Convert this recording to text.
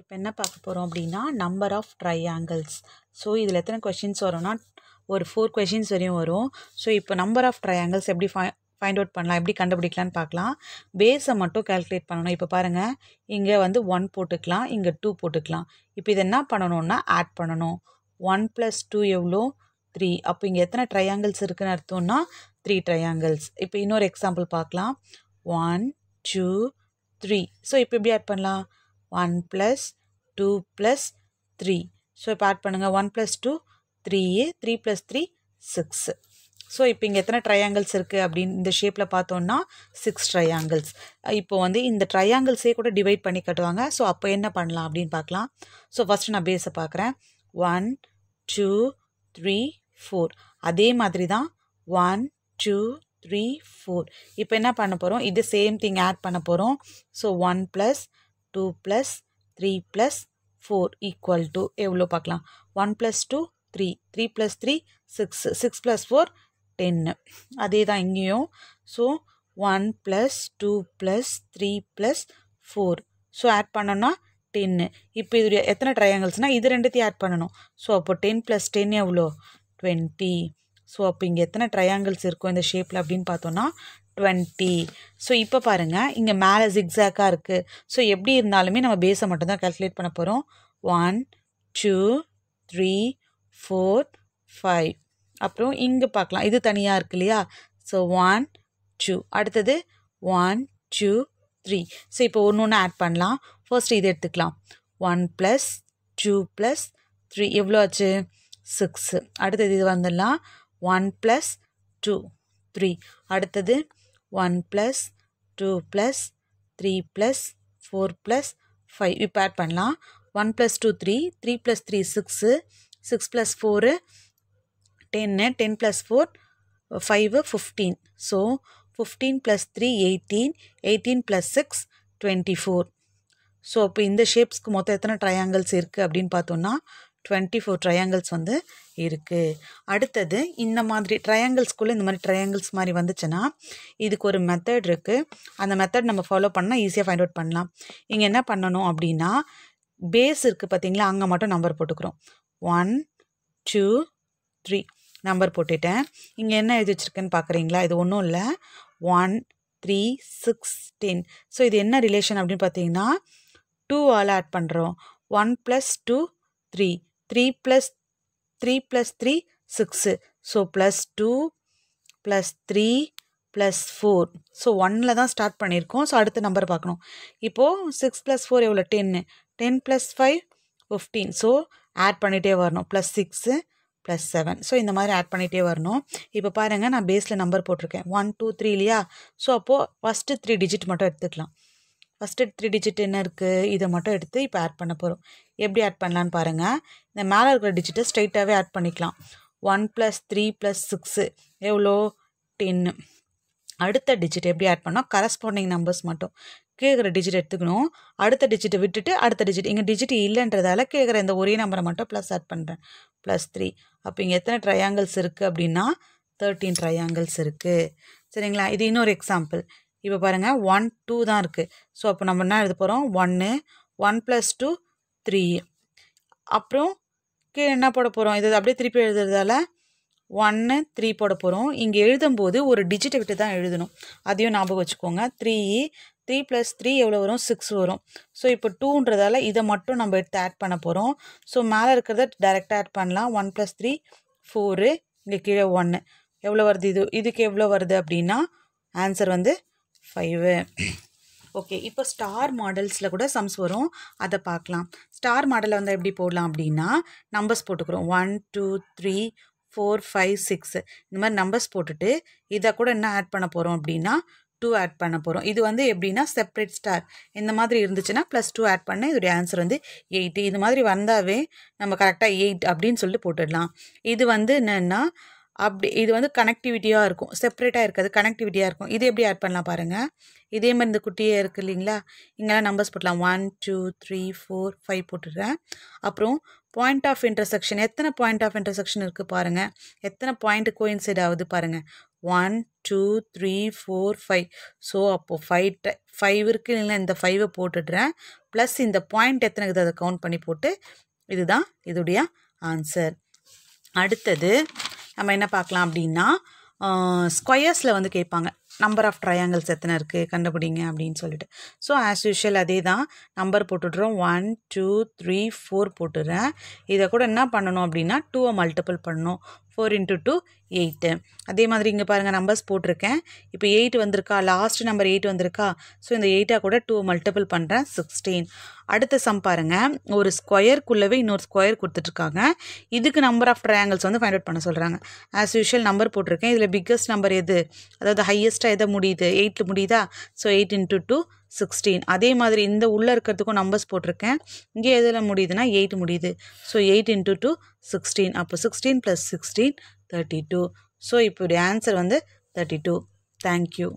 இப்போ என்ன பார்க்க போகிறோம் அப்படின்னா நம்பர் ஆஃப் ட்ரையாங்கிள்ஸ் ஸோ இதில் எத்தனை கொஷின்ஸ் வரும்னா ஒரு ஃபோர் கொஷின்ஸ் வரையும் வரும் ஸோ இப்போ நம்பர் ஆஃப் ட்ரையாங்கிள்ஸ் எப்படி ஃபை ஃபைண்ட் அவுட் பண்ணலாம் எப்படி கண்டுபிடிக்கலான்னு பார்க்கலாம் பேஸை மட்டும் கேல்குலேட் பண்ணணும் இப்போ பாருங்கள் இங்கே வந்து ஒன் போட்டுக்கலாம் இங்கே டூ போட்டுக்கலாம் இப்போ இது என்ன பண்ணணும்னா ஆட் பண்ணணும் ஒன் ப்ளஸ் டூ எவ்வளோ த்ரீ அப்போ இங்கே எத்தனை ட்ரையாங்கிள்ஸ் இருக்குதுன்னு அர்த்தம்னா த்ரீ ட்ரையாங்கிள்ஸ் இப்போ இன்னொரு எக்ஸாம்பிள் பார்க்கலாம் ஒன் டூ த்ரீ ஸோ இப்போ எப்படி ஆட் பண்ணலாம் one plus two plus three so இப்போ ஆட் பண்ணுங்கள் one plus two three three plus three six so இப்போ இங்கே எத்தனை ட்ரையாங்கிள்ஸ் இருக்குது அப்படின்னு இந்த ஷேப்பில் பார்த்தோன்னா சிக்ஸ் ட்ரையாங்கிள்ஸ் இப்போ வந்து இந்த ட்ரையாங்கிள்ஸே கூட டிவைட் பண்ணி கட்டுவாங்க ஸோ அப்போ என்ன பண்ணலாம் அப்படின்னு பார்க்கலாம் ஸோ ஃபஸ்ட்டு நான் பேஸை பார்க்குறேன் ஒன் டூ த்ரீ ஃபோர் அதே மாதிரி தான் ஒன் டூ த்ரீ ஃபோர் இப்போ என்ன பண்ண போகிறோம் இது சேம் திங் ஆட் பண்ண போகிறோம் so one plus two plus three plus four equal to எவ்வளோ பார்க்கலாம் one plus two three three plus three six six plus four ten அதே தான் இங்கேயும் so one plus two plus three plus four so add பண்ணோன்னா ten இப்போ இது எத்தனை ட்ரையாங்கிள்ஸ்னால் இது ரெண்டுத்தையும் ஆட் பண்ணணும் ஸோ அப்போ டென் ப்ளஸ் டென் எவ்வளோ டுவெண்ட்டி ஸோ அப்போ இங்கே எத்தனை ட்ரையாங்கிள்ஸ் இருக்கும் இந்த ஷேப்பில் அப்படின்னு பார்த்தோன்னா டுவெண்ட்டி ஸோ இப்போ பாருங்கள் இங்கே மேலே ஜிக்ஸாக்காக இருக்குது ஸோ எப்படி இருந்தாலுமே நம்ம பேஸை மட்டும்தான் கேல்குலேட் பண்ண போகிறோம் one two three four five அப்புறம் இங்கே பார்க்கலாம் இது தனியாக இருக்கு இல்லையா ஸோ ஒன் டூ அடுத்தது ஒன் டூ த்ரீ ஸோ இப்போ ஒன்று ஒன்று ஆட் பண்ணலாம் ஃபர்ஸ்ட் இது எடுத்துக்கலாம் one plus two plus three எவ்வளோ ஆச்சு சிக்ஸு அடுத்தது இது வந்துடலாம் ஒன் ப்ளஸ் டூ த்ரீ அடுத்தது one plus two plus three plus four plus five இப்போ ஆட் பண்ணலாம் one plus two three three plus three six six plus four ten ten plus four five fifteen so fifteen plus three eighteen eighteen plus six twenty four so இப்போ இந்த ஷேப்ஸ்க்கு மொத்தம் எத்தனை triangles இருக்குது அப்படின்னு பார்த்தோன்னா twenty four triangles வந்து இருக்குது அடுத்தது இந்த மாதிரி ட்ரையாங்கிள்ஸ்குள்ளே இந்த மாதிரி ட்ரையாங்கிள்ஸ் மாதிரி வந்துச்சுன்னா இதுக்கு ஒரு மெத்தட் இருக்குது அந்த மெத்தட் நம்ம ஃபாலோ பண்ணால் ஈஸியாக ஃபைண்ட் அவுட் பண்ணலாம் இங்கே என்ன பண்ணணும் அப்படின்னா பேஸ் இருக்குது பார்த்தீங்களா அங்கே மட்டும் நம்பர் போட்டுக்கிறோம் ஒன் டூ த்ரீ நம்பர் போட்டுட்டேன் இங்கே என்ன எழுதி வச்சுருக்கேன்னு பார்க்குறீங்களா இது ஒன்றும் இல்லை one three six ten so இது என்ன ரிலேஷன் அப்படின்னு பார்த்தீங்கன்னா டூவால் ஆட் பண்ணுறோம் one plus two three three plus three plus three six so plus two plus three plus four so ஒன்னில் தான் ஸ்டார்ட் பண்ணியிருக்கோம் ஸோ அடுத்த நம்பர் பார்க்கணும் இப்போது சிக்ஸ் ப்ளஸ் ஃபோர் எவ்வளோ ten ten plus five fifteen so add பண்ணிகிட்டே வரணும் plus six plus seven so இந்த மாதிரி ஆட் பண்ணிகிட்டே வரணும் இப்போ பாருங்கள் நான் பேஸில் நம்பர் போட்டிருக்கேன் ஒன் டூ த்ரீ இல்லையா ஸோ அப்போது ஃபஸ்ட்டு த்ரீ டிஜிட் மட்டும் எடுத்துக்கலாம் ஃபஸ்ட்டு த்ரீ டிஜிட் என்ன இருக்குது இதை மட்டும் எடுத்து இப்போ ஆட் பண்ண போகிறோம் எப்படி ஆட் பண்ணலான்னு பாருங்கள் இந்த மேலே இருக்கிற டிஜிட்டை ஸ்ட்ரைட்டாகவே ஆட் பண்ணிக்கலாம் one plus three plus six எவ்வளோ டென்னு அடுத்த டிஜிட் எப்படி ஆட் பண்ணோம் கரஸ்பாண்டிங் நம்பர்ஸ் மட்டும் கேட்குற டிஜிட் எடுத்துக்கணும் அடுத்த டிஜிட்டை விட்டுட்டு அடுத்த டிஜிட் இங்கே டிஜிட் இல்லைன்றதால கேட்குற இந்த ஒரே நம்பரை மட்டும் ப்ளஸ் ஆட் பண்ணுறேன் ப்ளஸ் த்ரீ அப்போ இங்கே எத்தனை ட்ரையாங்கிள்ஸ் இருக்குது அப்படின்னா தேர்ட்டீன் ட்ரையாங்கிள்ஸ் இருக்குது சரிங்களா இது இன்னொரு எக்ஸாம்பிள் இப்போ பாருங்கள் ஒன் டூ தான் இருக்குது ஸோ அப்போ நம்ம என்ன எழுத போகிறோம் ஒன்று ஒன் ப்ளஸ் டூ த்ரீ அப்புறம் கீழே என்ன போட போகிறோம் இதை அப்படியே திருப்பி எழுதுறதால ஒன்று த்ரீ போட போகிறோம் இங்கே எழுதும்போது ஒரு டிஜிட்டை விட்டு தான் எழுதணும் அதையும் ஞாபகம் வச்சுக்கோங்க த்ரீ த்ரீ ப்ளஸ் த்ரீ எவ்வளோ வரும் சிக்ஸ் வரும் ஸோ இப்போ டூன்றதால இதை மட்டும் நம்ம எடுத்து ஆட் பண்ண போகிறோம் ஸோ மேலே இருக்கிறத டைரெக்டாக ஆட் பண்ணலாம் ஒன் ப்ளஸ் த்ரீ ஃபோரு இங்கே கீழே ஒன்று எவ்வளோ வருது இது இதுக்கு எவ்வளோ வருது அப்படின்னா ஆன்சர் வந்து ஃபைவு ஓகே இப்போ ஸ்டார் மாடல்ஸில் கூட சம்ஸ் வரும் அதை பார்க்கலாம் ஸ்டார் மாடலில் வந்து எப்படி போடலாம் அப்படின்னா நம்பர்ஸ் போட்டுக்கிறோம் one two three four five six இந்த மாதிரி நம்பர்ஸ் போட்டுட்டு இதை கூட என்ன ஆட் பண்ண போகிறோம் அப்படின்னா டூ ஆட் பண்ண போகிறோம் இது வந்து எப்படின்னா செப்ரேட் ஸ்டார் இந்த மாதிரி இருந்துச்சுன்னா ப்ளஸ் டூ ஆட் பண்ண இதோடைய ஆன்சர் வந்து எயிட்டு இது மாதிரி வந்தாவே நம்ம கரெக்டாக எயிட் அப்படின்னு சொல்லிட்டு போட்டுடலாம் இது வந்து என்னென்னா அப்படி இது வந்து கனெக்டிவிட்டியாக இருக்கும் செப்பரேட்டாக இருக்காது கனெக்டிவிட்டியாக இருக்கும் இது எப்படி ஆட் பண்ணலாம் பாருங்கள் இதே மாதிரி இந்த குட்டியே இருக்குது இல்லைங்களா இங்கெல்லாம் நம்பர்ஸ் போட்டலாம் one two three four five போட்டுடுறேன் அப்புறம் பாயிண்ட் ஆஃப் இன்டர்செக்ஷன் எத்தனை பாயிண்ட் ஆஃப் இன்டர்செக்ஷன் இருக்குது பாருங்கள் எத்தனை பாயிண்ட் கோயின்சைட் ஆகுது பாருங்கள் one two three four five so அப்போது ஃபைவ் ட ஃபைவ் இருக்குது இல்லைங்களா இந்த ஃபைவை போட்டுடுறேன் ப்ளஸ் இந்த பாயிண்ட் எத்தனை இருக்குது அதை கவுண்ட் பண்ணி போட்டு இதுதான் இதுடைய ஆன்சர் அடுத்தது நம்ம என்ன பார்க்கலாம் அப்படின்னா ஸ்கொயர்ஸில் வந்து கேட்பாங்க நம்பர் ஆஃப் ட்ரையாங்கிள்ஸ் எத்தனை இருக்குது கண்டுபிடிங்க அப்படின்னு சொல்லிட்டு ஸோ ஆஸ் யூஷுவல் அதே தான் நம்பர் போட்டுடுறோம் ஒன் டூ த்ரீ ஃபோர் போட்டுடுறேன் இதை கூட என்ன பண்ணணும் அப்படின்னா டூவை மல்டிபிள் பண்ணணும் ஃபோர் இன்ட்டு டூ எயிட்டு அதே மாதிரி இங்கே பாருங்கள் நம்பர்ஸ் போட்டிருக்கேன் இப்போ எயிட் வந்திருக்கா லாஸ்ட் நம்பர் எயிட் வந்திருக்கா ஸோ இந்த எயிட்டாக கூட டூ மல்டிபிள் பண்ணுறேன் சிக்ஸ்டீன் அடுத்த சம் பாருங்கள் ஒரு ஸ்கொயர்க்குள்ளவே இன்னொரு ஸ்கொயர் கொடுத்துட்ருக்காங்க இதுக்கு நம்பர் ஆஃப் ட்ரையாங்கிள்ஸ் வந்து ஃபைண்ட் அவுட் பண்ண சொல்கிறாங்க ஆஸ் யூஷுவல் நம்பர் போட்டிருக்கேன் இதில் பிக்கஸ்ட் நம்பர் எது அதாவது ஹையஸ்ட்டாக எதை முடியுது எயிட்டில் முடியுதா so eight into two sixteen அதே மாதிரி இந்த உள்ளே இருக்கிறதுக்கும் நம்பர்ஸ் போட்டிருக்கேன் இங்கே எதில் முடியுதுன்னா எயிட் முடியுது so eight into two sixteen அப்போ sixteen plus sixteen thirty two so இப்போ ஆன்சர் வந்து தேர்ட்டி டூ தேங்க்யூ